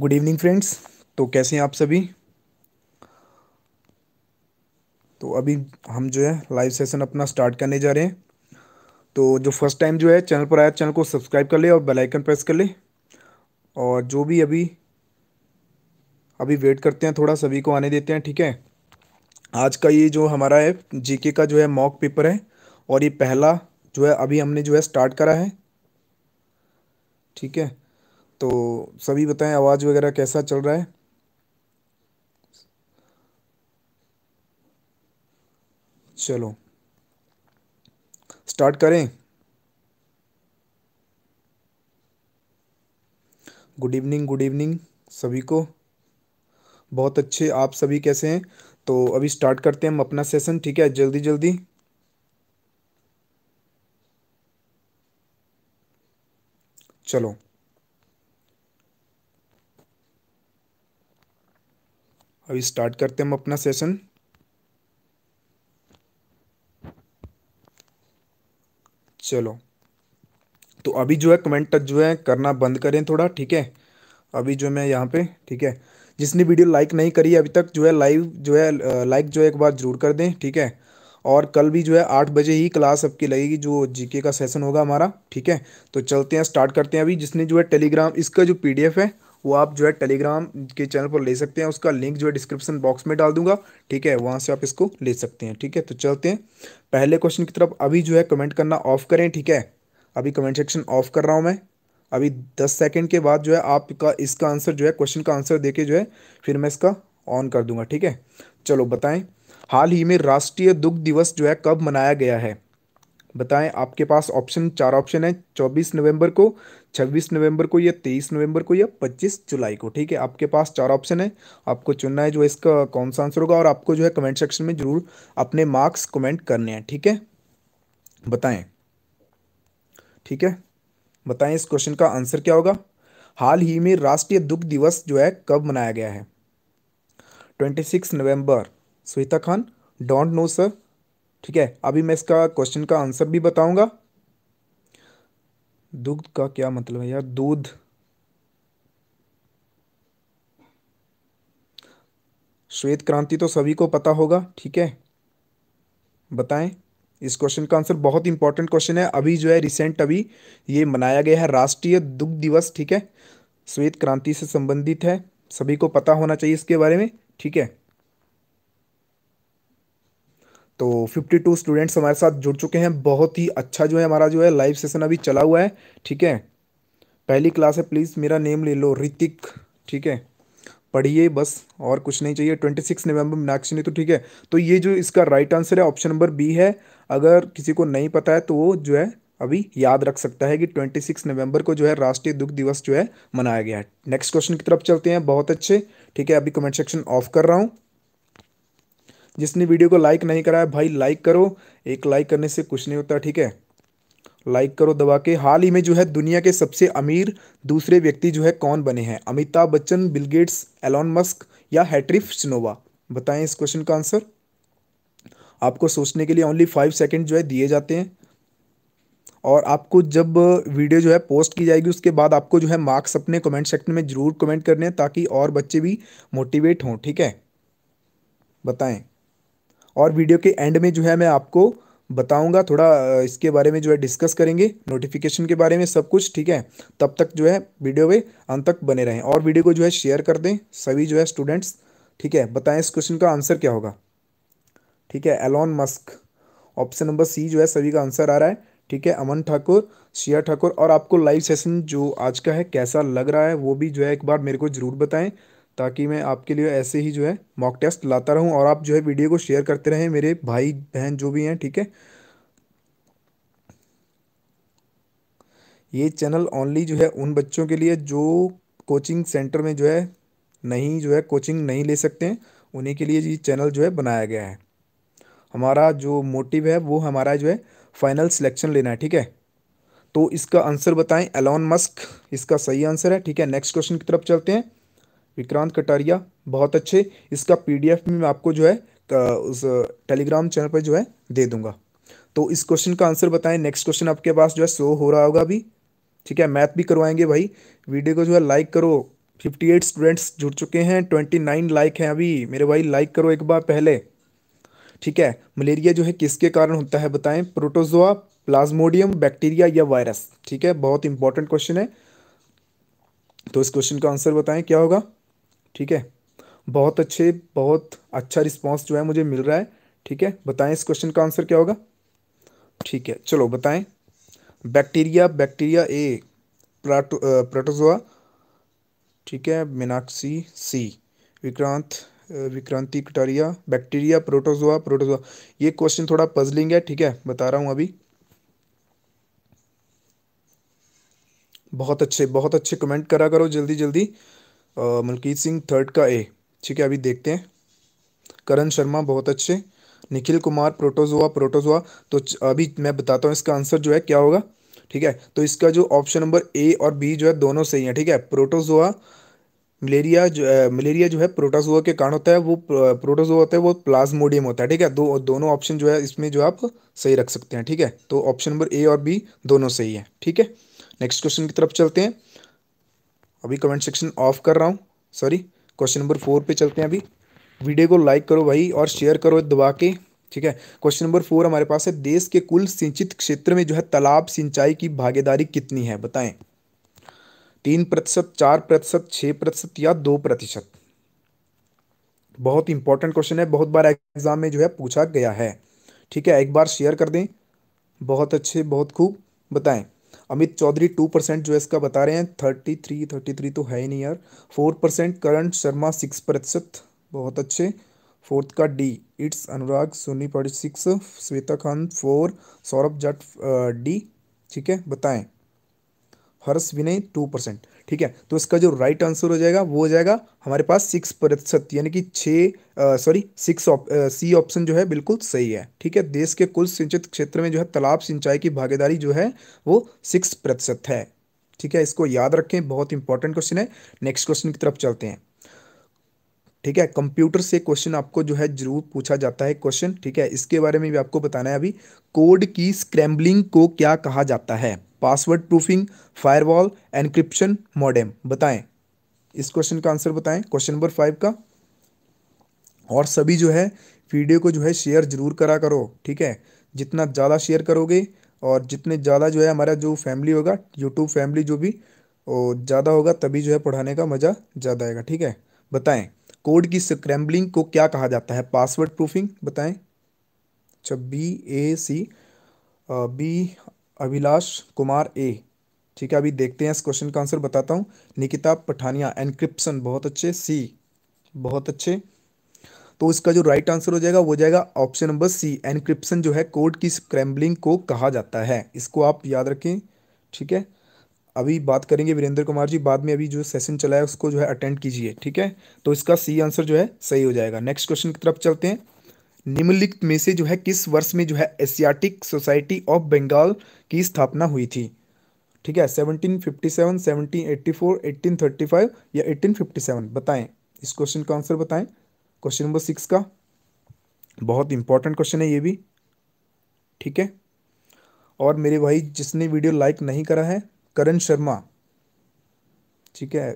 Good evening friends तो कैसे हैं आप सभी तो अभी हम जो है लाइव सेशन अपना स्टार्ट करने जा रहे हैं तो जो फर्स्ट टाइम जो है चैनल पर आया चैनल को सब्सक्राइब कर ले और बेल आइकन प्रेस कर ले और जो भी अभी अभी वेट करते हैं थोड़ा सभी को आने देते हैं ठीक है आज का ये जो हमारा है जीके का जो है मॉक पेपर है और ये पहला जो है अभी हमने जो है स्टार्ट करा है ठीक है तो सभी बताएं आवाज़ वगैरह कैसा चल रहा है चलो स्टार्ट करें गुड इवनिंग गुड इवनिंग सभी को बहुत अच्छे आप सभी कैसे हैं तो अभी स्टार्ट करते हैं हम अपना सेशन ठीक है जल्दी जल्दी चलो अभी स्टार्ट करते हैं हम अपना सेशन चलो तो अभी जो है कमेंट जो है करना बंद करें थोड़ा ठीक है अभी जो मैं यहाँ पे ठीक है जिसने वीडियो लाइक नहीं करी अभी तक जो है लाइव जो है लाइक जो है एक बार ज़रूर कर दें ठीक है और कल भी जो है आठ बजे ही क्लास आपकी लगेगी जो जीके का सेशन होगा हमारा ठीक है तो चलते हैं स्टार्ट करते हैं अभी जिसने जो है टेलीग्राम इसका जो पीडीएफ है वो आप जो है टेलीग्राम के चैनल पर ले सकते हैं उसका लिंक जो है डिस्क्रिप्शन बॉक्स में डाल दूंगा ठीक है वहाँ से आप इसको ले सकते हैं ठीक है तो चलते हैं पहले क्वेश्चन की तरफ अभी जो है कमेंट करना ऑफ करें ठीक है अभी कमेंट सेक्शन ऑफ कर रहा हूँ मैं अभी दस सेकेंड के बाद जो है आपका इसका आंसर जो है क्वेश्चन का आंसर दे जो है फिर मैं इसका ऑन कर दूंगा ठीक है चलो बताएं हाल ही में राष्ट्रीय दुग्ध दिवस जो है कब मनाया गया है बताएं आपके पास ऑप्शन चार ऑप्शन है 24 नवंबर को छब्बीस नवंबर को या तेईस नवंबर को या पच्चीस जुलाई को ठीक है आपके पास चार ऑप्शन है आपको चुनना है जो इसका कौन सा आंसर होगा और आपको जो है कमेंट सेक्शन में जरूर अपने मार्क्स कमेंट करने हैं ठीक है बताएं ठीक है बताएं इस क्वेश्चन का आंसर क्या होगा हाल ही में राष्ट्रीय दुख दिवस जो है कब मनाया गया है ट्वेंटी सिक्स नवम्बर Suhita Khan don't know sir ठीक है अभी मैं इसका क्वेश्चन का आंसर भी बताऊंगा दुग्ध का क्या मतलब है यार दूध श्वेत क्रांति तो सभी को पता होगा ठीक है बताएं इस क्वेश्चन का आंसर बहुत इंपॉर्टेंट क्वेश्चन है अभी जो है रिसेंट अभी ये मनाया गया है राष्ट्रीय दुग्ध दिवस ठीक है श्वेत क्रांति से संबंधित है सभी को पता होना चाहिए इसके बारे में ठीक है तो 52 स्टूडेंट्स हमारे साथ जुड़ चुके हैं बहुत ही अच्छा जो है हमारा जो है लाइव सेशन अभी चला हुआ है ठीक है पहली क्लास है प्लीज़ मेरा नेम ले लो ऋतिक ठीक है पढ़िए बस और कुछ नहीं चाहिए ट्वेंटी सिक्स नवंबर मीनाक्षी ने तो ठीक है तो ये जो इसका राइट आंसर है ऑप्शन नंबर बी है अगर किसी को नहीं पता है तो वो जो है अभी याद रख सकता है कि ट्वेंटी सिक्स नवंबर को जो है राष्ट्रीय दुख दिवस जो है मनाया गया है नेक्स्ट क्वेश्चन की तरफ चलते हैं बहुत अच्छे ठीक है अभी कमेंट सेक्शन ऑफ कर रहा हूँ जिसने वीडियो को लाइक नहीं करा है भाई लाइक करो एक लाइक करने से कुछ नहीं होता ठीक है लाइक करो दबा के हाल ही में जो है दुनिया के सबसे अमीर दूसरे व्यक्ति जो है कौन बने हैं Amitabh Bachchan Bill Gates Elon Musk या हैट्रिफ स्नोवा बताएं इस क्वेश्चन का आंसर आपको सोचने के लिए ओनली फाइव सेकेंड जो है दिए जाते हैं और आपको जब वीडियो जो है पोस्ट की जाएगी उसके बाद आपको जो है मार्क्स अपने कमेंट सेक्शन में ज़रूर कमेंट करने हैं ताकि और बच्चे भी मोटिवेट हों ठीक है बताएं और वीडियो के एंड में जो है मैं आपको बताऊंगा थोड़ा इसके बारे में जो है डिस्कस करेंगे नोटिफिकेशन के बारे में सब कुछ ठीक है तब तक जो है वीडियो में अंत तक बने रहें और वीडियो को जो है शेयर कर दें सभी जो है स्टूडेंट्स ठीक है बताएं इस क्वेश्चन का आंसर क्या होगा ठीक है Elon Musk option number C जो है सभी का आंसर आ रहा है ठीक है अमन ठाकुर शिया ठाकुर और आपको लाइव सेशन जो आज का है कैसा लग रहा है वो भी जो है एक बार मेरे को ज़रूर बताएं ताकि मैं आपके लिए ऐसे ही जो है मॉक टेस्ट लाता रहूँ और आप जो है वीडियो को शेयर करते रहें मेरे भाई बहन जो भी हैं ठीक है ये चैनल ओनली जो है उन बच्चों के लिए जो कोचिंग सेंटर में जो है नहीं जो है कोचिंग नहीं ले सकते हैं उन्हीं के लिए ये चैनल जो है बनाया गया है हमारा जो मोटिव है वो हमारा जो है फाइनल सिलेक्शन लेना है ठीक है तो इसका आंसर बताएं एलॉन मस्क इसका सही आंसर है ठीक है नेक्स्ट क्वेश्चन की तरफ चलते हैं विक्रांत कटारिया बहुत अच्छे इसका पीडीएफ भी मैं आपको जो है उस टेलीग्राम चैनल पर जो है दे दूंगा तो इस क्वेश्चन का आंसर बताएं नेक्स्ट क्वेश्चन आपके पास जो है शो हो रहा होगा अभी ठीक है मैथ भी करवाएंगे भाई वीडियो को जो है लाइक करो 58 स्टूडेंट्स जुड़ चुके हैं 29 लाइक हैं अभी मेरे भाई लाइक करो एक बार पहले ठीक है मलेरिया जो है किसके कारण होता है बताएं प्रोटोजोआ प्लाज्मोडियम बैक्टीरिया या वायरस ठीक है बहुत इंपॉर्टेंट क्वेश्चन है तो इस क्वेश्चन का आंसर बताएं क्या होगा ठीक है बहुत अच्छे बहुत अच्छा रिस्पॉन्स जो है मुझे मिल रहा है ठीक है बताएं इस क्वेश्चन का आंसर क्या होगा ठीक है चलो बताएं बैक्टीरिया बैक्टीरिया ए प्रोटोजोआ ठीक है Meenakshi C Vikrant Vikranti Kataria bacteria protozoa protozoa ये क्वेश्चन थोड़ा पजलिंग है ठीक है बता रहा हूँ अभी बहुत अच्छे बहुत अच्छे कमेंट करा करो जल्दी जल्दी मलकीत सिंह थर्ड का ए ठीक है अभी देखते हैं करण शर्मा बहुत अच्छे निखिल कुमार प्रोटोजोआ प्रोटोजोआ तो अभी मैं बताता हूँ इसका आंसर जो है क्या होगा ठीक है तो इसका जो ऑप्शन नंबर ए और बी जो है दोनों सही है ठीक है प्रोटोजोआ मलेरिया जो मलेरिया जो है प्रोटोजोआ के कारण होता है वो प्रोटोजोआ होता है वो प्लाज्मोडियम होता है ठीक है दो दोनों ऑप्शन जो है इसमें जो आप सही रख सकते हैं ठीक है तो ऑप्शन नंबर ए और बी दोनों सही है ठीक है नेक्स्ट क्वेश्चन की तरफ चलते हैं अभी कमेंट सेक्शन ऑफ कर रहा हूँ सॉरी क्वेश्चन नंबर फोर पे चलते हैं अभी वीडियो को लाइक करो भाई और शेयर करो दबा के ठीक है क्वेश्चन नंबर फोर हमारे पास है देश के कुल सिंचित क्षेत्र में जो है तालाब सिंचाई की भागीदारी कितनी है बताएं तीन प्रतिशत चार प्रतिशत छः प्रतिशत या दो प्रतिशत बहुत इंपॉर्टेंट क्वेश्चन है बहुत बार एग्जाम में जो है पूछा गया है ठीक है एक बार शेयर कर दें बहुत अच्छे बहुत खूब बताएं अमित चौधरी टू परसेंट जो इसका बता रहे हैं थर्टी थ्री थर्टी थ्री तो है ही नहीं यार four percent Karan Sharma six प्रतिशत बहुत अच्छे फोर्थ का डी इट्स अनुराग सोनी पड़ी six Shweta Khan four Saurabh Jat D ठीक है बताएं हर्ष विनय टू परसेंट ठीक है तो इसका जो राइट आंसर हो जाएगा वो हो जाएगा हमारे पास सिक्स प्रतिशत यानी कि छः सॉरी सिक्स सी ऑप्शन जो है बिल्कुल सही है ठीक है देश के कुल सिंचित क्षेत्र में जो है तालाब सिंचाई की भागीदारी जो है वो सिक्स प्रतिशत है ठीक है इसको याद रखें बहुत इंपॉर्टेंट क्वेश्चन है नेक्स्ट क्वेश्चन की तरफ चलते हैं ठीक है कंप्यूटर से क्वेश्चन आपको जो है जरूर पूछा जाता है क्वेश्चन ठीक है इसके बारे में भी आपको बताना है अभी कोड की स्क्रैम्बलिंग को क्या कहा जाता है password proofing firewall encryption modem बताएं इस क्वेश्चन का आंसर बताएं क्वेश्चन नंबर फाइव का और सभी जो है वीडियो को जो है शेयर जरूर करा करो ठीक है जितना ज़्यादा शेयर करोगे और जितने ज़्यादा जो है हमारा जो फैमिली होगा यूट्यूब फैमिली जो भी और ज़्यादा होगा तभी जो है पढ़ाने का मज़ा ज़्यादा आएगा ठीक है बताएं कोड की स्क्रैम्बलिंग को क्या कहा जाता है पासवर्ड प्रूफिंग बताएं अच्छा B A C B Abhilash Kumar A ठीक है अभी देखते हैं इस क्वेश्चन का आंसर बताता हूँ निकिता पठानिया एनक्रिप्सन बहुत अच्छे सी बहुत अच्छे तो इसका जो राइट आंसर हो जाएगा वो जाएगा ऑप्शन नंबर सी एनक्रिप्सन जो है कोड की स्क्रैम्बलिंग को कहा जाता है इसको आप याद रखें ठीक है अभी बात करेंगे वीरेंद्र कुमार जी बाद में अभी जो सेशन चला है उसको जो है अटेंड कीजिए ठीक है तो इसका सी आंसर जो है सही हो जाएगा नेक्स्ट क्वेश्चन की तरफ चलते हैं निम्नलिखित में से जो है किस वर्ष में जो है एशियाटिक सोसाइटी ऑफ बंगाल की स्थापना हुई थी ठीक है 1757, 1784, 1835 या 1857 बताएं इस क्वेश्चन का आंसर बताएं क्वेश्चन नंबर सिक्स का बहुत इंपॉर्टेंट क्वेश्चन है ये भी ठीक है और मेरे भाई जिसने वीडियो लाइक नहीं करा है करण शर्मा ठीक है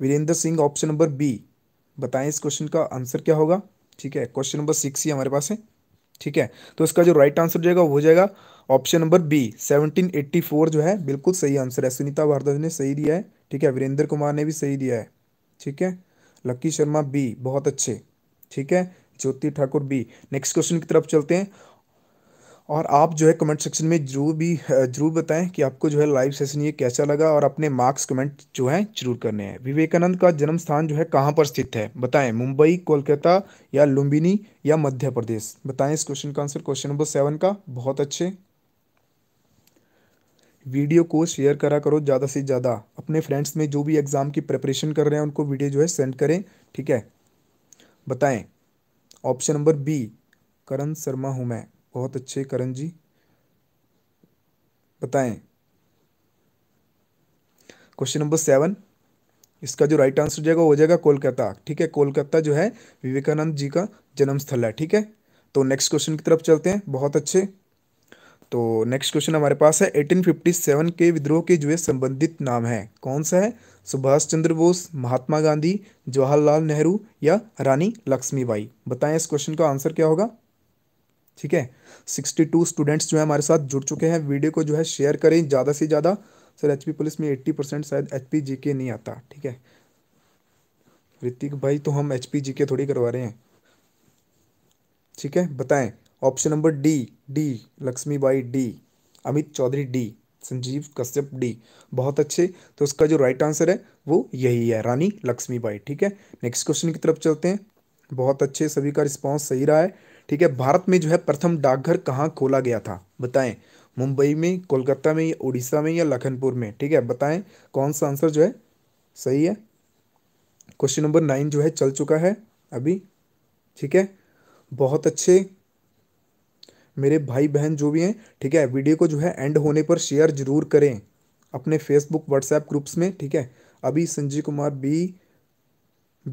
Virendra Singh option number B बताएं इस क्वेश्चन का आंसर क्या होगा ठीक है क्वेश्चन नंबर सिक्स ही हमारे पास है ठीक है तो इसका जो राइट आंसर जाएगा वो जाएगा ऑप्शन नंबर बी 1784 जो है बिल्कुल सही आंसर है सुनीता भारद्वाज ने सही दिया है ठीक है वीरेंद्र कुमार ने भी सही दिया है ठीक है लक्की शर्मा बी बहुत अच्छे ठीक है Jyoti Thakur B next question की तरफ चलते हैं और आप जो है कमेंट सेक्शन में जरूर भी जरूर बताएं कि आपको जो है लाइव सेशन ये कैसा लगा और अपने मार्क्स कमेंट जो है जरूर करने हैं विवेकानंद का जन्म स्थान जो है कहाँ पर स्थित है बताएं मुंबई कोलकाता या लुम्बिनी या मध्य प्रदेश बताएं इस क्वेश्चन का आंसर क्वेश्चन नंबर सेवन का बहुत अच्छे वीडियो को शेयर करा करो ज़्यादा से ज़्यादा अपने फ्रेंड्स में जो भी एग्ज़ाम की प्रिपरेशन कर रहे हैं उनको वीडियो जो है सेंड करें ठीक है बताएं option number B Karan Sharma हूँ मैं बहुत अच्छे करण जी बताएं क्वेश्चन नंबर सेवन इसका जो राइट आंसर हो जाएगा हो जाएगा कोलकाता ठीक है कोलकाता जो है विवेकानंद जी का जन्म स्थल है ठीक है तो नेक्स्ट क्वेश्चन की तरफ चलते हैं बहुत अच्छे तो नेक्स्ट क्वेश्चन हमारे पास है 1857 के विद्रोह के जो है संबंधित नाम है कौन सा है सुभाष चंद्र बोस महात्मा गांधी जवाहरलाल नेहरू या रानी लक्ष्मीबाई बताएं इस क्वेश्चन का आंसर क्या होगा ठीक है सिक्सटी टू स्टूडेंट्स जो है हमारे साथ जुड़ चुके हैं वीडियो को जो है शेयर करें ज़्यादा से ज़्यादा सर एच पुलिस में एट्टी परसेंट शायद एच पी जी के नहीं आता ठीक है ऋतिक भाई तो हम एच पी जी के थोड़ी करवा रहे हैं ठीक है बताएं option number D D Lakshmi Bai D Amit Chaudhary D Sanjeev Kashyap D बहुत अच्छे तो उसका जो राइट आंसर है वो यही है रानी लक्ष्मी बाई ठीक है नेक्स्ट क्वेश्चन की तरफ चलते हैं बहुत अच्छे सभी का रिस्पॉन्स सही रहा है ठीक है भारत में जो है प्रथम डाकघर कहाँ खोला गया था बताएं मुंबई में कोलकाता में या उड़ीसा में या लखनपुर में ठीक है बताएं कौन सा आंसर जो है सही है क्वेश्चन नंबर नाइन जो है चल चुका है अभी ठीक है बहुत अच्छे मेरे भाई बहन जो भी हैं ठीक है वीडियो को जो है एंड होने पर शेयर जरूर करें अपने फेसबुक व्हाट्सएप ग्रुप्स में ठीक है अभी Sanjay Kumar B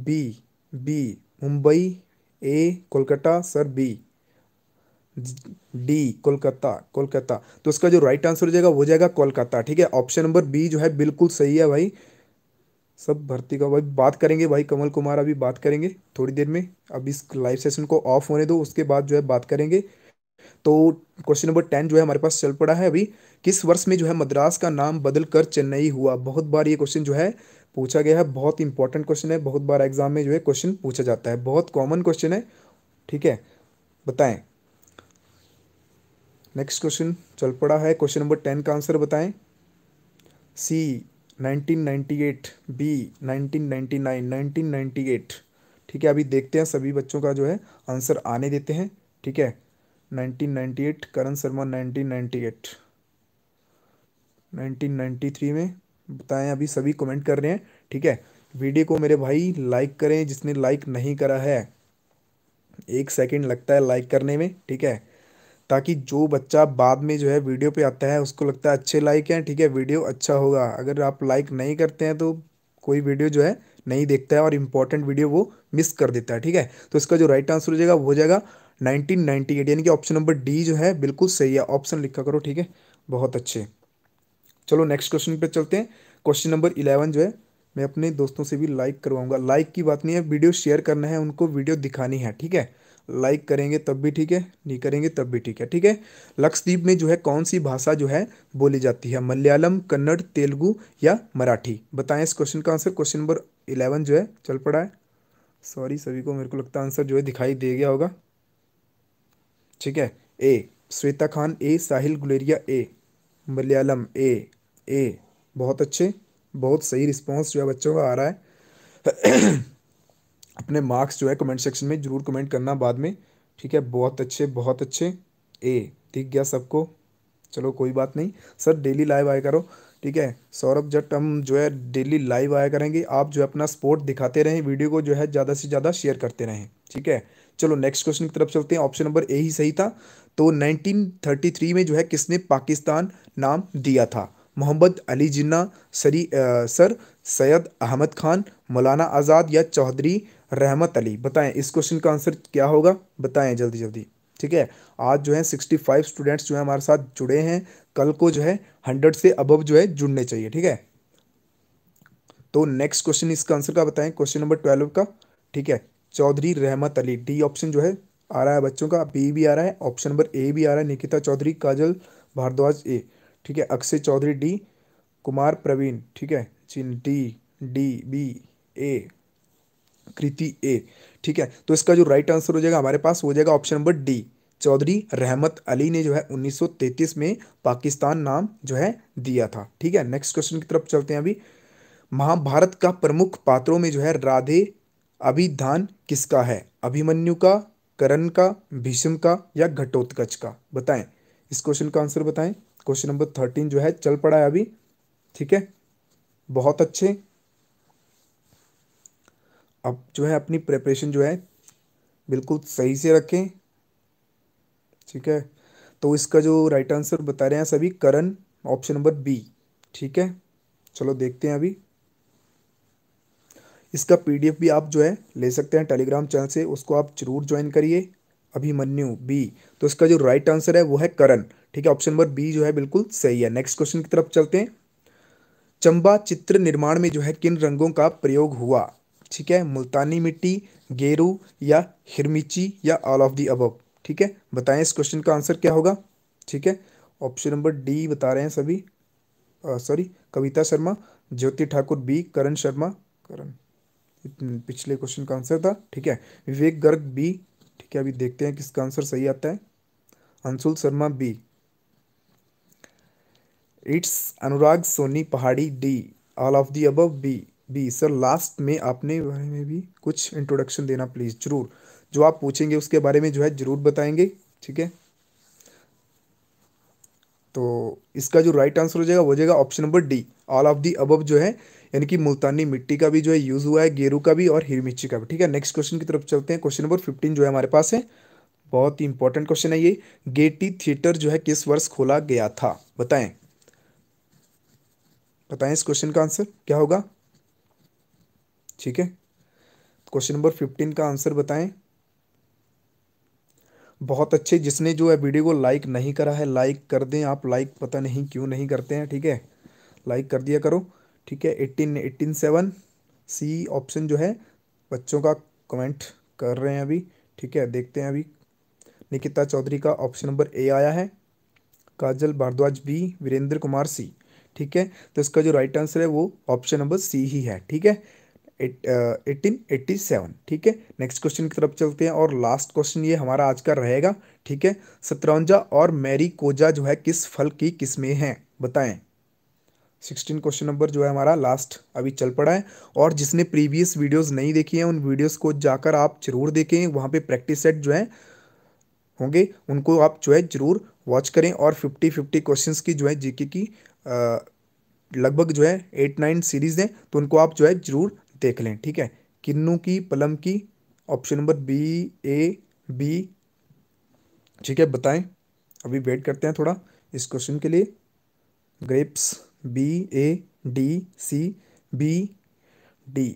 B B Mumbai A Kolkata sir B D Kolkata Kolkata तो इसका जो राइट आंसर हो जाएगा वो जाएगा कोलकाता ठीक है ऑप्शन नंबर बी जो है बिल्कुल सही है भाई सब भर्ती का भाई बात करेंगे भाई कमल कुमार अभी बात करेंगे थोड़ी देर में अब इस लाइव सेशन को ऑफ होने दो उसके बाद जो है बात करेंगे तो क्वेश्चन नंबर टेन जो है हमारे पास चल पड़ा है अभी किस वर्ष में जो है मद्रास का नाम बदल कर चेन्नई हुआ बहुत बार ये क्वेश्चन जो है पूछा गया है बहुत इंपॉर्टेंट क्वेश्चन है बहुत बार एग्जाम में जो है क्वेश्चन पूछा जाता है बहुत कॉमन क्वेश्चन है ठीक है बताएं नेक्स्ट क्वेश्चन चल पड़ा है क्वेश्चन नंबर टेन का आंसर बताएं सी 1998 बी 1999 1998 ठीक है अभी देखते हैं सभी बच्चों का जो है आंसर आने देते हैं ठीक है 1998 करण शर्मा 1998 1993 में बताएं अभी सभी कमेंट कर रहे हैं ठीक है वीडियो को मेरे भाई लाइक करें जिसने लाइक नहीं करा है एक सेकंड लगता है लाइक करने में ठीक है ताकि जो बच्चा बाद में जो है वीडियो पे आता है उसको लगता है अच्छे लाइक हैं ठीक है वीडियो अच्छा होगा अगर आप लाइक नहीं करते हैं तो कोई वीडियो जो है नहीं देखता है और इम्पॉर्टेंट वीडियो वो मिस कर देता है ठीक है तो इसका जो राइट आंसर हो जाएगा वो हो जाएगा नाइनटीन यानी कि ऑप्शन नंबर डी जो है बिल्कुल सही है ऑप्शन लिखा करो ठीक है बहुत अच्छे चलो नेक्स्ट क्वेश्चन पे चलते हैं क्वेश्चन नंबर इलेवन जो है मैं अपने दोस्तों से भी लाइक करवाऊंगा लाइक की बात नहीं है वीडियो शेयर करना है उनको वीडियो दिखानी है ठीक है लाइक करेंगे तब भी ठीक है नहीं करेंगे तब भी ठीक है ठीक है लक्षद्वीप में जो है कौन सी भाषा जो है बोली जाती है मलयालम कन्नड़ तेलुगु या मराठी बताएं इस क्वेश्चन का आंसर क्वेश्चन नंबर इलेवन जो है चल पड़ा है सॉरी सभी को मेरे को लगता है आंसर जो है दिखाई दे गया होगा ठीक है ए श्वेता खान ए साहिल गुलेरिया ए मलयालम ए ए बहुत अच्छे बहुत सही रिस्पॉन्स जो है बच्चों का आ रहा है अपने मार्क्स जो है कमेंट सेक्शन में ज़रूर कमेंट करना बाद में ठीक है बहुत अच्छे बहुत अच्छे ए ठीक गया सबको चलो कोई बात नहीं सर डेली लाइव आया करो ठीक है सौरभ जट हम जो है डेली लाइव आया करेंगे आप जो है अपना सपोर्ट दिखाते रहें वीडियो को जो है ज़्यादा से ज़्यादा शेयर करते रहें ठीक है चलो नेक्स्ट क्वेश्चन की तरफ चलते हैं ऑप्शन नंबर ए ही सही था तो 1933 में जो है किसने पाकिस्तान नाम दिया था मोहम्मद अली जिन्ना सरी आ, सर सैयद अहमद खान मौलाना आज़ाद या चौधरी रहमत अली बताएं इस क्वेश्चन का आंसर क्या होगा बताएं जल्दी जल्दी ठीक है आज जो है 65 स्टूडेंट्स जो है हमारे साथ जुड़े हैं कल को जो है 100 से अबव जो है जुड़ने चाहिए ठीक है तो नेक्स्ट क्वेश्चन इसका आंसर का बताएं क्वेश्चन नंबर ट्वेल्व का ठीक है चौधरी रहमत अली डी ऑप्शन जो है आ रहा है बच्चों का बी भी आ रहा है ऑप्शन नंबर ए भी आ रहा है निकिता चौधरी काजल भारद्वाज ए ठीक है अक्षय चौधरी डी कुमार प्रवीण ठीक है चिन D D B A Kriti A ठीक है तो इसका जो राइट आंसर हो जाएगा हमारे पास हो जाएगा ऑप्शन नंबर डी चौधरी रहमत अली ने जो है 1933 में पाकिस्तान नाम जो है दिया था ठीक है नेक्स्ट क्वेश्चन की तरफ चलते हैं अभी महाभारत का प्रमुख पात्रों में जो है राधे अभिधान किसका है अभिमन्यु का करण का भीष्म का या घटोत्कच का बताएं इस क्वेश्चन का आंसर बताएं क्वेश्चन नंबर थर्टीन जो है चल पड़ा है अभी ठीक है बहुत अच्छे अब जो है अपनी प्रिपरेशन जो है बिल्कुल सही से रखें ठीक है तो इसका जो राइट आंसर बता रहे हैं सभी करण ऑप्शन नंबर बी ठीक है चलो देखते हैं अभी इसका पीडीएफ भी आप जो है ले सकते हैं टेलीग्राम चैनल से उसको आप जरूर ज्वाइन करिए अभिमन्यु बी तो इसका जो राइट आंसर है वो है करण ठीक है ऑप्शन नंबर बी जो है बिल्कुल सही है नेक्स्ट क्वेश्चन की तरफ चलते हैं चंबा चित्र निर्माण में जो है किन रंगों का प्रयोग हुआ ठीक है मुल्तानी मिट्टी गेरू या हिरमिची या ऑल ऑफ दी अबव ठीक है बताएं इस क्वेश्चन का आंसर क्या होगा ठीक है ऑप्शन नंबर डी बता रहे हैं सभी सॉरी कविता शर्मा ज्योति ठाकुर बी करण शर्मा करण पिछले क्वेश्चन का आंसर था ठीक है विवेक गर्ग बी ठीक है अभी देखते हैं किसका आंसर सही आता है Anshul Sharma B it's Anurag Soni Pahadi D all of the above B B sir last में आपने बारे में भी कुछ इंट्रोडक्शन देना प्लीज़ जरूर जो आप पूछेंगे उसके बारे में जो है ज़रूर बताएंगे ठीक है तो इसका जो राइट आंसर हो जाएगा वो जाएगा option number D all of the above जो है यानी कि मुल्तानी मिट्टी का भी जो है यूज़ हुआ है गेरू का भी और हीर मिर्ची का भी ठीक है नेक्स्ट क्वेश्चन की तरफ चलते हैं क्वेश्चन नंबर फिफ्टीन जो है हमारे पास है बहुत ही इंपॉर्टेंट क्वेश्चन है ये गेटी थिएटर जो है किस वर्ष खोला गया था बताएं बताएं इस क्वेश्चन का आंसर क्या होगा ठीक है क्वेश्चन नंबर फिफ्टीन का आंसर बताएं बहुत अच्छे जिसने जो है वीडियो को लाइक नहीं करा है लाइक कर दें आप लाइक पता नहीं क्यों नहीं करते हैं ठीक है थीके? लाइक कर दिया करो ठीक है eighteen eighteen seven C option जो है बच्चों का कमेंट कर रहे हैं अभी ठीक है देखते हैं अभी निकिता चौधरी का ऑप्शन नंबर ए आया है काजल भारद्वाज बी वीरेंद्र कुमार सी ठीक है तो इसका जो राइट आंसर है वो ऑप्शन नंबर सी ही है ठीक है एटीन एट्टी सेवन ठीक है नेक्स्ट क्वेश्चन की तरफ चलते हैं और लास्ट क्वेश्चन ये हमारा आज का रहेगा ठीक है सतरंजा और मैरी कोजा जो है किस फल की किस्में हैं बताएं सिक्सटीन क्वेश्चन नंबर जो है हमारा लास्ट अभी चल पड़ा है और जिसने प्रीवियस वीडियोस नहीं देखी हैं उन वीडियोस को जाकर आप जरूर देखें वहाँ पे प्रैक्टिस सेट जो है होंगे उनको आप जो है जरूर वॉच करें और फिफ्टी फिफ्टी क्वेश्चंस की जो है जीके की लगभग जो है एट नाइन सीरीज़ हैं तो उनको आप जो है ज़रूर देख लें ठीक है किन्नू की पलम की option number B A B ठीक है बताएं अभी वेट करते हैं थोड़ा इस क्वेश्चन के लिए grapes B A D C B D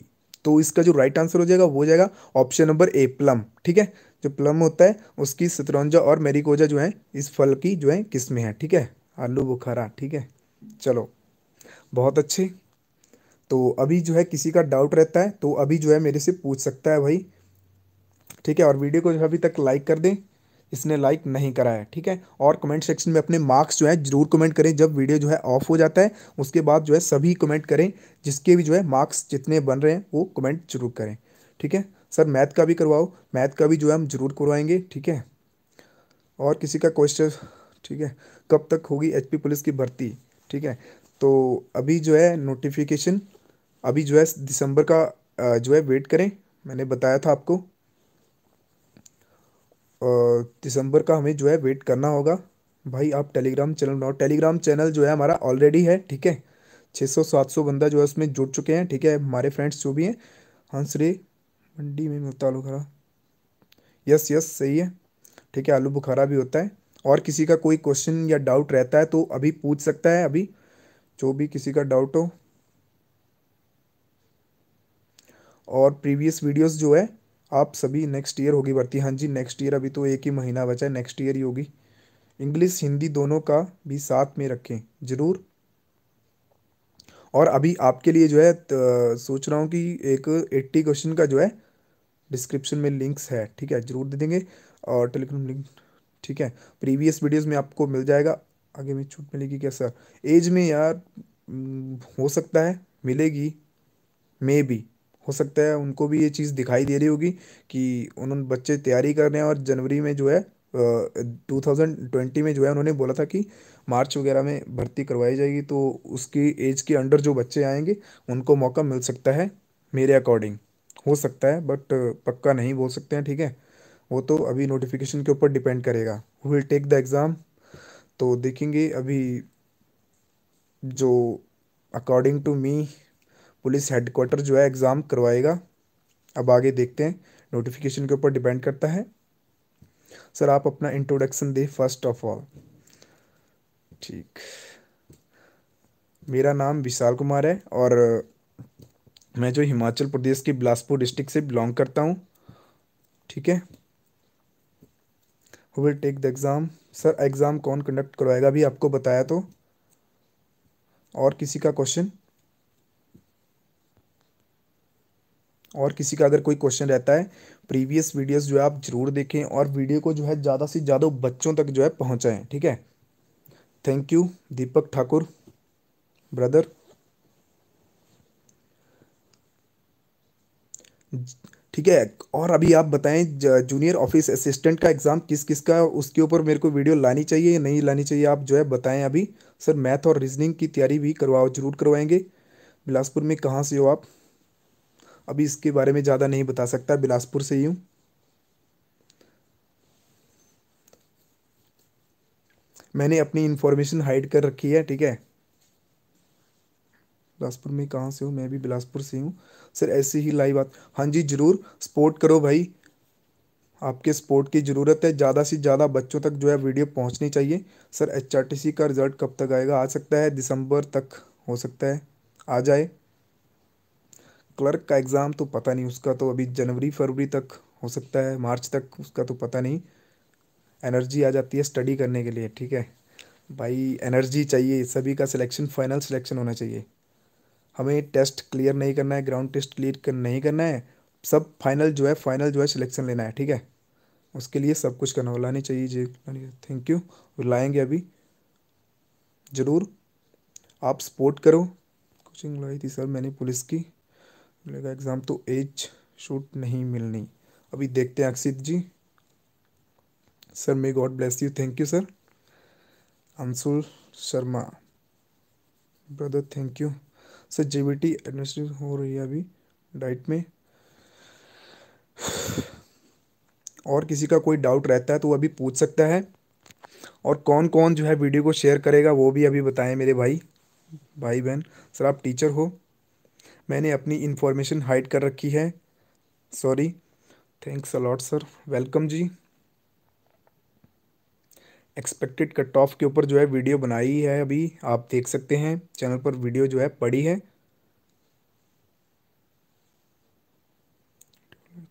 तो इसका जो राइट आंसर हो जाएगा वो हो जाएगा ऑप्शन नंबर ए प्लम ठीक है जो प्लम होता है उसकी शतरंजा और मेरीकोजा जो है इस फल की जो है किस्में हैं ठीक है आलू बुखारा ठीक है चलो बहुत अच्छे तो अभी जो है किसी का डाउट रहता है तो अभी जो है मेरे से पूछ सकता है भाई ठीक है और वीडियो को जो अभी तक लाइक कर दें इसने लाइक नहीं करा है ठीक है और कमेंट सेक्शन में अपने मार्क्स जो है जरूर कमेंट करें जब वीडियो जो है ऑफ हो जाता है उसके बाद जो है सभी कमेंट करें जिसके भी जो है मार्क्स जितने बन रहे हैं वो कमेंट जरूर करें ठीक है सर मैथ का भी करवाओ मैथ का भी जो है हम जरूर करवाएंगे ठीक है और किसी का क्वेश्चन ठीक है कब तक होगी एच पुलिस की भर्ती ठीक है तो अभी जो है नोटिफिकेशन अभी जो है दिसंबर का जो है वेट करें मैंने बताया था आपको दिसंबर का हमें जो है वेट करना होगा भाई आप टेलीग्राम चैनल बनाओ टेलीग्राम चैनल जो है हमारा ऑलरेडी है ठीक है छः सौ सात सौ बंदा जो है उसमें जुड़ चुके हैं ठीक है हमारे फ्रेंड्स जो भी हैं हंसरे मंडी में मिलता आलू बुखारा यस यस सही है ठीक है आलू बुखारा भी होता है और किसी का कोई क्वेश्चन या डाउट रहता है तो अभी पूछ सकता है अभी जो भी किसी का डाउट हो और प्रीवियस वीडियोस जो है आप सभी नेक्स्ट ईयर होगी भर्ती हाँ जी नेक्स्ट ईयर अभी तो एक ही महीना बचा है नेक्स्ट ईयर ही होगी इंग्लिश हिंदी दोनों का भी साथ में रखें ज़रूर और अभी आपके लिए जो है सोच रहा हूँ कि एक एट्टी क्वेश्चन का जो है डिस्क्रिप्शन में लिंक्स है ठीक है ज़रूर दे देंगे और टेलीग्राम लिंक ठीक है प्रीवियस वीडियोस में आपको मिल जाएगा आगे में छूट मिलेगी क्या सर एज में यार हम्म, हो सकता है मिलेगी मे बी हो सकता है उनको भी ये चीज़ दिखाई दे रही होगी कि उन्होंने बच्चे तैयारी कर रहे हैं और जनवरी में जो है टू थाउजेंड ट्वेंटी में जो है उन्होंने बोला था कि मार्च वगैरह में भर्ती करवाई जाएगी तो उसकी एज के अंडर जो बच्चे आएंगे उनको मौका मिल सकता है मेरे अकॉर्डिंग हो सकता है बट पक्का नहीं बोल सकते हैं ठीक है वो तो अभी नोटिफिकेशन के ऊपर डिपेंड करेगा विल टेक द एग्ज़ाम तो देखेंगे अभी जो according to me police headquarter जो है एग्ज़ाम करवाएगा अब आगे देखते हैं नोटिफिकेशन के ऊपर डिपेंड करता है सर आप अपना इंट्रोडक्शन दें फर्स्ट ऑफ ऑल ठीक मेरा नाम विशाल कुमार है और मैं जो हिमाचल प्रदेश के बिलासपुर डिस्ट्रिक्ट से बिलोंग करता हूँ ठीक है who will take the exam sir exam कौन कंडक्ट करवाएगा अभी आपको बताया तो और किसी का क्वेश्चन और किसी का अगर कोई क्वेश्चन रहता है प्रीवियस वीडियोस जो है आप ज़रूर देखें और वीडियो को जो है ज़्यादा से ज़्यादा बच्चों तक जो है पहुँचाएँ ठीक है thank you Deepak Thakur brother ठीक है और अभी आप बताएं जूनियर ऑफिस असिस्टेंट का एग्ज़ाम किस किस का उसके ऊपर मेरे को वीडियो लानी चाहिए या नहीं लानी चाहिए आप जो है बताएं अभी सर मैथ और रीजनिंग की तैयारी भी करवाओ जरूर करवाएंगे बिलासपुर में कहाँ से हो आप अभी इसके बारे में ज़्यादा नहीं बता सकता बिलासपुर से ही हूँ मैंने अपनी इन्फॉर्मेशन हाइड कर रखी है ठीक है बिलासपुर में कहाँ से हूँ मैं भी बिलासपुर से हूँ सर ऐसी ही लाइव बात हाँ जी ज़रूर सपोर्ट करो भाई आपके सपोर्ट की ज़रूरत है ज़्यादा से ज़्यादा बच्चों तक जो है वीडियो पहुँचनी चाहिए सर एच का रिज़ल्ट कब तक आएगा आ सकता है दिसंबर तक हो सकता है आ जाए क्लर्क का एग्ज़ाम तो पता नहीं उसका तो अभी जनवरी फरवरी तक हो सकता है मार्च तक उसका तो पता नहीं एनर्जी आ जाती है स्टडी करने के लिए ठीक है भाई एनर्जी चाहिए सभी का सिलेक्शन फाइनल सिलेक्शन होना चाहिए हमें टेस्ट क्लियर नहीं करना है ग्राउंड टेस्ट क्लियर कर, नहीं करना है सब फाइनल जो है फाइनल जो है सिलेक्शन लेना है ठीक है उसके लिए सब कुछ करना हो लानी चाहिए जी थैंक यू लाएंगे अभी ज़रूर आप सपोर्ट करो कोचिंग लाई थी सर मैंने पुलिस की मिलेगा एग्ज़ाम तो एज शूट नहीं मिलनी अभी देखते हैं Akshit ji sir may God bless you thank you sir Anshul Sharma brother thank you sir J B T administrate हो रही है अभी डाइट में और किसी का कोई डाउट रहता है तो वो अभी पूछ सकता है और कौन कौन जो है वीडियो को शेयर करेगा वो भी अभी बताएं मेरे भाई भाई बहन सर आप टीचर हो मैंने अपनी इन्फॉर्मेशन हाइड कर रखी है sorry thanks a lot sir welcome जी एक्सपेक्टेड कट ऑफ के ऊपर जो है वीडियो बनाई है अभी आप देख सकते हैं चैनल पर वीडियो जो है पड़ी है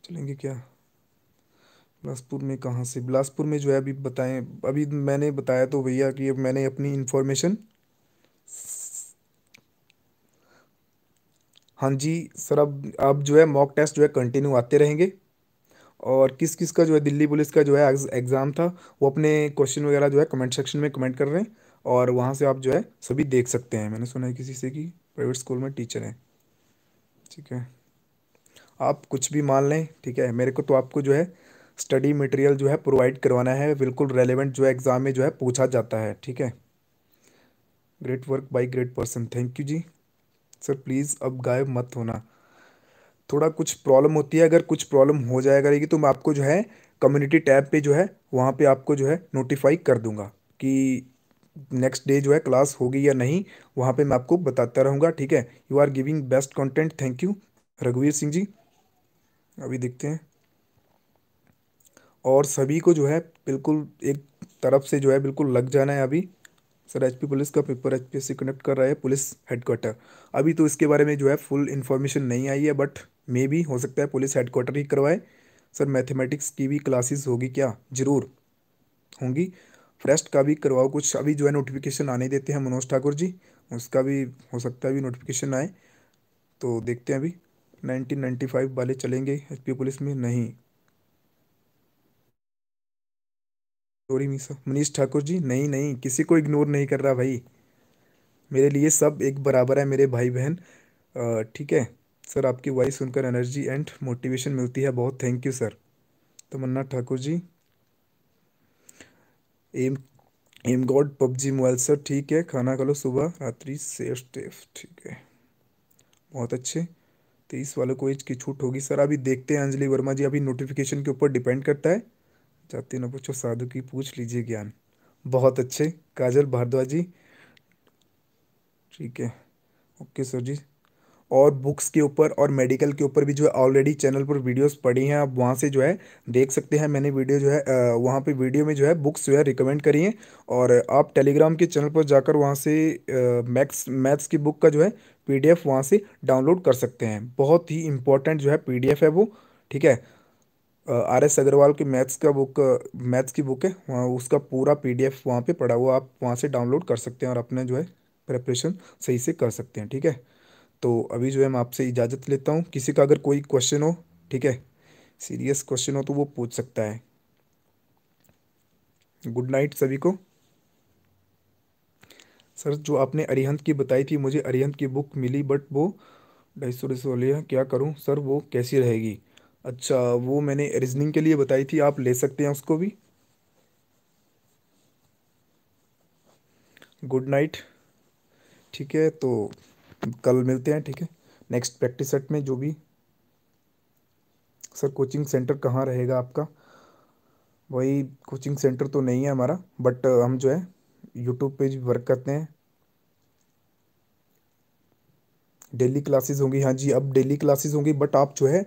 चलेंगे क्या बिलासपुर में कहाँ से बिलासपुर में जो है अभी बताएं अभी मैंने बताया तो भैया कि मैंने अपनी इन्फॉर्मेशन हाँ जी सर अब अब जो है मॉक टेस्ट जो है कंटिन्यू आते रहेंगे और किस किस का जो है दिल्ली पुलिस का जो है एग्ज़ाम था वो अपने क्वेश्चन वगैरह जो है कमेंट सेक्शन में कमेंट कर रहे हैं और वहाँ से आप जो है सभी देख सकते हैं मैंने सुना है किसी से कि प्राइवेट स्कूल में टीचर हैं ठीक है आप कुछ भी मान लें ठीक है मेरे को तो आपको जो है स्टडी मटेरियल जो है प्रोवाइड करवाना है बिल्कुल रेलेवेंट जो है एग्ज़ाम में जो है पूछा जाता है ठीक है great work by great person thank you जी सर प्लीज़ अब गायब मत होना थोड़ा कुछ प्रॉब्लम होती है अगर कुछ प्रॉब्लम हो जाया करेगी तो मैं आपको जो है कम्युनिटी टैब पे जो है वहाँ पे आपको जो है नोटिफाई कर दूँगा कि नेक्स्ट डे जो है क्लास होगी या नहीं वहाँ पे मैं आपको बताता रहूँगा ठीक है you are giving best content thank you रघुवीर सिंह जी अभी देखते हैं और सभी को जो है बिल्कुल एक तरफ से जो है बिल्कुल लग जाना है अभी सर एचपी पुलिस का पेपर एचपीएससी कनेक्ट कर रहा है पुलिस हेडक्वार्टर अभी तो इसके बारे में जो है फुल इन्फॉर्मेशन नहीं आई है बट मे भी हो सकता है पुलिस हेडक्वार्टर ही करवाए सर मैथमेटिक्स की भी क्लासेस होगी क्या जरूर होंगी फ्रेस्ट का भी करवाओ कुछ अभी जो है नोटिफिकेशन आने देते हैं मनोज ठाकुर जी उसका भी हो सकता है अभी नोटिफिकेशन आए तो देखते हैं अभी फाइव वाले चलेंगे पी पुलिस में नहीं सॉरी मीसा मनीष ठाकुर जी नहीं नहीं किसी को इग्नोर नहीं कर रहा भाई मेरे लिए सब एक बराबर है मेरे भाई बहन ठीक है सर आपकी वॉइस सुनकर एनर्जी एंड मोटिवेशन मिलती है बहुत थैंक यू सर तमन्ना तो Thakur ji M M God PUBG mobile sir ठीक है खाना खा लो सुबह रात्रि सेफ टेफ ठीक है बहुत अच्छे तेईस वालों को एज की छूट होगी सर अभी देखते हैं अंजलि वर्मा जी अभी नोटिफिकेशन के ऊपर डिपेंड करता है जाति न पूछो साधु की पूछ लीजिए ज्ञान बहुत अच्छे काजल भारद्वाज जी ठीक है ओके सर जी और बुक्स के ऊपर और मेडिकल के ऊपर भी जो है ऑलरेडी चैनल पर वीडियोस पड़ी हैं आप वहाँ से जो है देख सकते हैं मैंने वीडियो जो है वहाँ पे वीडियो में जो है बुक्स जो है रिकमेंड करी हैं और आप टेलीग्राम के चैनल पर जाकर वहाँ से मैथ्स मैथ्स की बुक का जो है पीडीएफ वहाँ से डाउनलोड कर सकते हैं बहुत ही इंपॉर्टेंट जो है पी है वो ठीक है आर एस अग्रवाल की मैथ्स का बुक मैथ्स की बुक है वहाँ उसका पूरा पी डी एफ वहाँ पर पड़ा हुआ आप वहाँ से डाउनलोड कर सकते हैं और अपने जो है प्रेपरेशन सही से कर सकते हैं ठीक है तो अभी जो है मैं आपसे इजाज़त लेता हूँ किसी का अगर कोई क्वेश्चन हो ठीक है सीरियस क्वेश्चन हो तो वो पूछ सकता है गुड नाइट सभी को सर जो आपने अरिहंत की बताई थी मुझे अरिहंत की बुक मिली बट वो ढाई सौ ढाई सौ क्या करूँ सर वो कैसी रहेगी अच्छा वो मैंने रीजनिंग के लिए बताई थी आप ले सकते हैं उसको भी गुड नाइट ठीक है तो कल मिलते हैं ठीक है नेक्स्ट प्रैक्टिस सेट में जो भी सर कोचिंग सेंटर कहाँ रहेगा आपका वही कोचिंग सेंटर तो नहीं है हमारा बट हम जो है यूट्यूब पे वर्क करते हैं डेली क्लासेस होंगी हाँ जी अब डेली क्लासेस होंगी बट आप जो है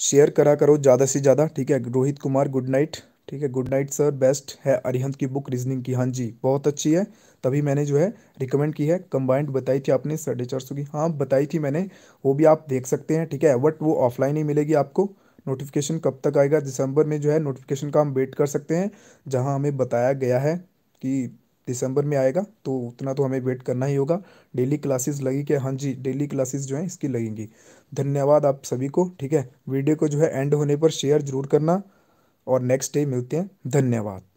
शेयर करा करो ज़्यादा से ज़्यादा ठीक है रोहित कुमार गुड नाइट ठीक है गुड नाइट सर बेस्ट है अरिहंत की बुक रीजनिंग की हाँ जी बहुत अच्छी है तभी मैंने जो है रिकमेंड की है कंबाइंड बताई थी आपने साढ़े चार सौ की हाँ बताई थी मैंने वो भी आप देख सकते हैं ठीक है बट वो ऑफलाइन ही मिलेगी आपको नोटिफिकेशन कब तक आएगा दिसंबर में जो है नोटिफिकेशन का हम वेट कर सकते हैं जहाँ हमें बताया गया है कि दिसंबर में आएगा तो उतना तो हमें वेट करना ही होगा डेली क्लासेस लगी क्या हाँ जी डेली क्लासेस जो हैं इसकी लगेंगी धन्यवाद आप सभी को ठीक है वीडियो को जो है एंड होने पर शेयर जरूर करना और नेक्स्ट डे मिलते हैं धन्यवाद